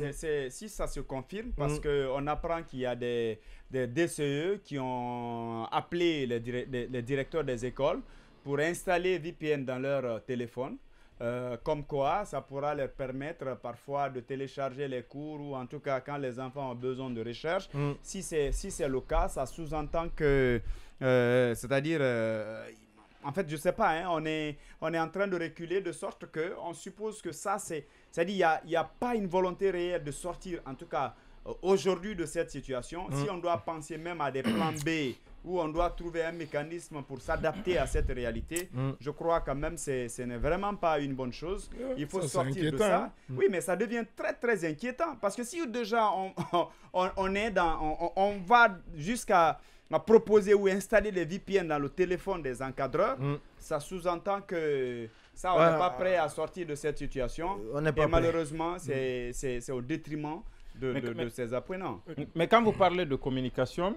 Mm. si ça se confirme, parce mm. que qu'on apprend qu'il y a des, DCE qui ont appelé les, directeurs des écoles pour installer VPN dans leur euh, téléphone. Euh, comme quoi, ça pourra leur permettre euh, parfois de télécharger les cours ou en tout cas quand les enfants ont besoin de recherche. Mm. Si c'est si le cas, ça sous-entend que, c'est-à-dire, en fait, je ne sais pas, hein, on, est, on est en train de reculer de sorte que on suppose que ça, c'est. C'est-à-dire, il n'y a, pas une volonté réelle de sortir, en tout cas euh, aujourd'hui, de cette situation. Si mm. on doit penser même à des plans B où on doit trouver un mécanisme pour s'adapter à cette réalité, mm. je crois quand même que ce n'est vraiment pas une bonne chose. Il faut sortir de ça. Hein. Mm. Oui, mais ça devient très, très inquiétant parce que si déjà on, est dans. on va jusqu'à proposer proposé ou installer les VPN dans le téléphone des encadreurs, mm. ça sous-entend que ça, on n'est pas prêt à sortir de cette situation. Euh, on pas Et malheureusement, mm. c'est au détriment de, ces apprenants. Mm. Mais quand vous parlez de communication,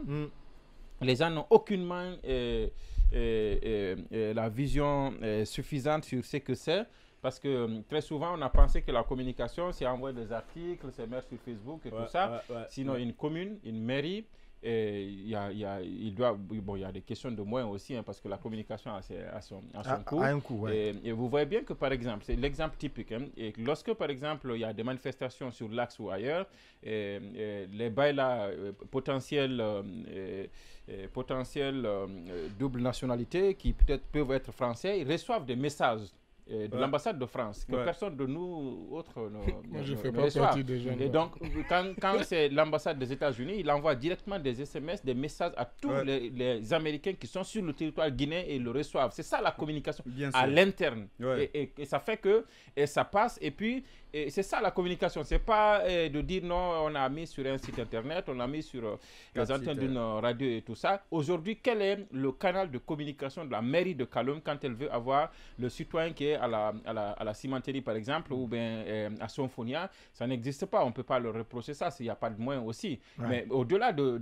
les gens n'ont aucunement main euh, euh, la vision suffisante sur ce que c'est. Parce que très souvent, on a pensé que la communication, c'est envoyer des articles, c'est mettre sur Facebook et tout ça. Sinon, une commune, une mairie, il, y a, il, doit, il y a des questions de moyens aussi, hein, parce que la communication a, son, son coût. un et, vous voyez bien que, par exemple, c'est l'exemple typique. Hein, et lorsque, par exemple, il y a des manifestations sur l'axe ou ailleurs, et, les bails euh, potentiels, euh, euh, double nationalité, qui peut-être peuvent être français, reçoivent des messages euh, de l'ambassade de France, que personne de nous autres ne, Moi, je ne, fais pas partie des jeunes. Et donc, quand, c'est l'ambassade des États-Unis, il envoie directement des SMS, des messages à tous les, Américains qui sont sur le territoire guinéen et le reçoivent. C'est ça la communication à l'interne. Et, et, ça fait que et ça passe. Et puis, et c'est ça la communication. C'est pas eh, de dire non, on a mis sur un site internet, on a mis sur euh, les antennes d'une euh. Euh, radio et tout ça. Aujourd'hui, quel est le canal de communication de la mairie de Calum quand elle veut avoir le citoyen qui est à la, à la, à la cimenterie, par exemple, ou bien eh, à Sonfonia Ça n'existe pas. On ne peut pas le reprocher ça s'il n'y a pas de moyens aussi. Mais au-delà de,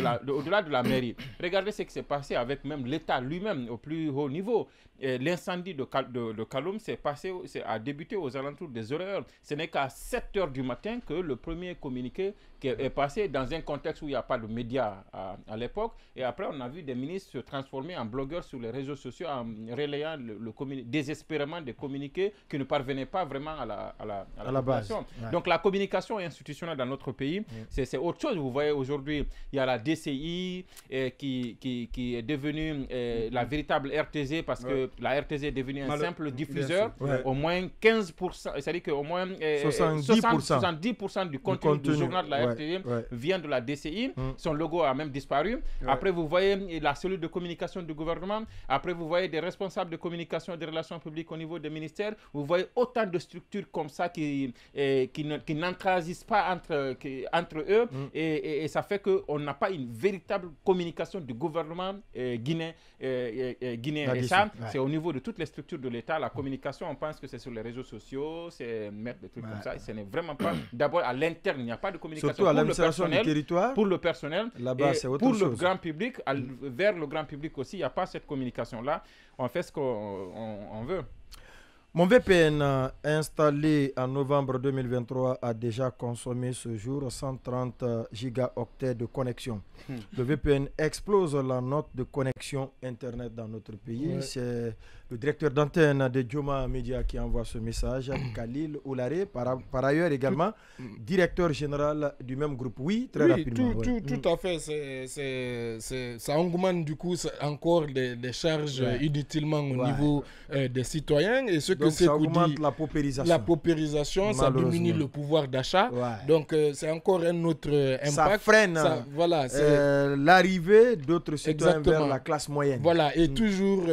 la, au-delà de la mairie, regardez ce qui s'est passé avec même l'État lui-même au plus haut niveau. Eh, l'incendie de, de, Calum s'est passé, a débuté aux alentours des horaires ce n'est qu'à 7 heures du matin que le premier communiqué qui est passé dans un contexte où il n'y a pas de médias à, l'époque. Et après, on a vu des ministres se transformer en blogueurs sur les réseaux sociaux en relayant le, désespérément des communiqués qui ne parvenaient pas vraiment à la, base. Donc la communication institutionnelle dans notre pays, c'est autre chose. Vous voyez, aujourd'hui, il y a la DCI eh, qui, qui, est devenue eh, la véritable RTZ parce que la RTZ est devenue un simple diffuseur. Au moins 15%, c'est-à-dire qu'au moins 70%, eh, du du, contenu. du journal de la RTZ vient de la DCI. Mm. Son logo a même disparu. Après, vous voyez mm, la cellule de communication du gouvernement. Après, vous voyez des responsables de communication et des relations publiques au niveau des ministères. Vous voyez autant de structures comme ça qui, eh, qui, qui pas entre, entre eux. Mm. Et, ça fait qu'on n'a pas une véritable communication du gouvernement eh, guinéen. Eh, c'est au niveau de toutes les structures de l'État. La communication, on pense que c'est sur les réseaux sociaux, c'est mettre des trucs comme ça. ce n'est vraiment pas. D'abord, à l'interne, il n'y a pas de communication. Pour le personnel. là pour le grand public, vers le grand public aussi, il n'y a pas cette communication-là. On fait ce qu'on veut. Mon VPN installé en novembre 2023 a déjà consommé ce jour 130 gigaoctets de connexion. Hmm. Le VPN explose la note de connexion Internet dans notre pays. C'est le directeur d'antenne de Joma Media qui envoie ce message. Khalil Oulare, par, ailleurs également, hmm. directeur général du même groupe. Oui, très rapidement. Tout, hmm. à fait. ça augmente du coup encore des charges inutilement au niveau euh, des citoyens. Et ceux que augmente la paupérisation. La paupérisation, ça diminue le pouvoir d'achat. Donc, euh, c'est encore un autre euh, impact. Ça freine hein. voilà, euh, l'arrivée d'autres citoyens vers la classe moyenne. Voilà, et mm. toujours,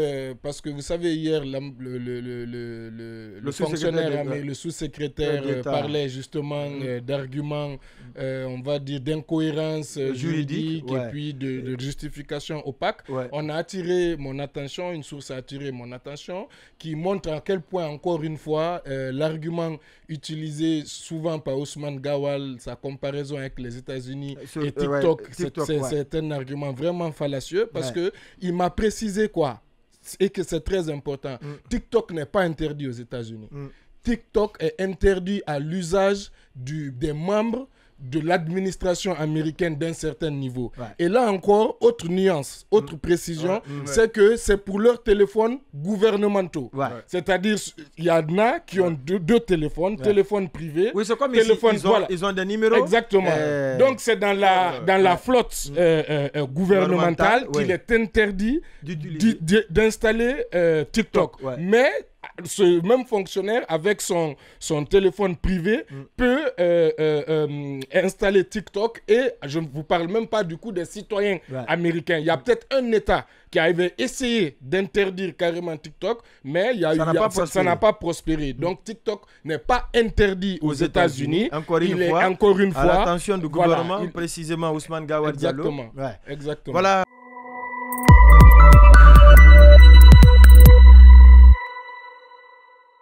parce que vous savez, hier, le, fonctionnaire, le sous-secrétaire parlait justement mm. d'arguments, on va dire, d'incohérence juridique, et puis de, de justification opaque. On a attiré mon attention, une source a attiré mon attention qui montre à quel point encore une fois, euh, l'argument utilisé souvent par Ousmane Gawal, sa comparaison avec les États-Unis euh, et euh, TikTok, c'est un argument vraiment fallacieux parce que il m'a précisé quoi et que c'est très important. Mm. TikTok n'est pas interdit aux États-Unis. Mm. TikTok est interdit à l'usage des membres de l'administration américaine d'un certain niveau. Et là encore, autre nuance, autre mm. précision, c'est que c'est pour leurs téléphones gouvernementaux. C'est-à-dire, il y en a qui ont deux, téléphones, téléphone privé, oui, comme téléphone ils, ont, des numéros. Exactement. Eh. Donc c'est dans la, dans la flotte mm. euh, euh, euh, gouvernementale qu'il est interdit d'installer TikTok. Mais ce même fonctionnaire avec son, son téléphone privé mm. peut euh, euh, euh, installer TikTok et je ne vous parle même pas du coup des citoyens américains. Il y a peut-être un État qui avait essayé d'interdire carrément TikTok, mais il ça n'a pas, prospéré. Donc TikTok n'est pas interdit aux, États-Unis. encore une fois. Est encore une à fois. L'attention du gouvernement, précisément Ousmane Gawad Exactement. Voilà.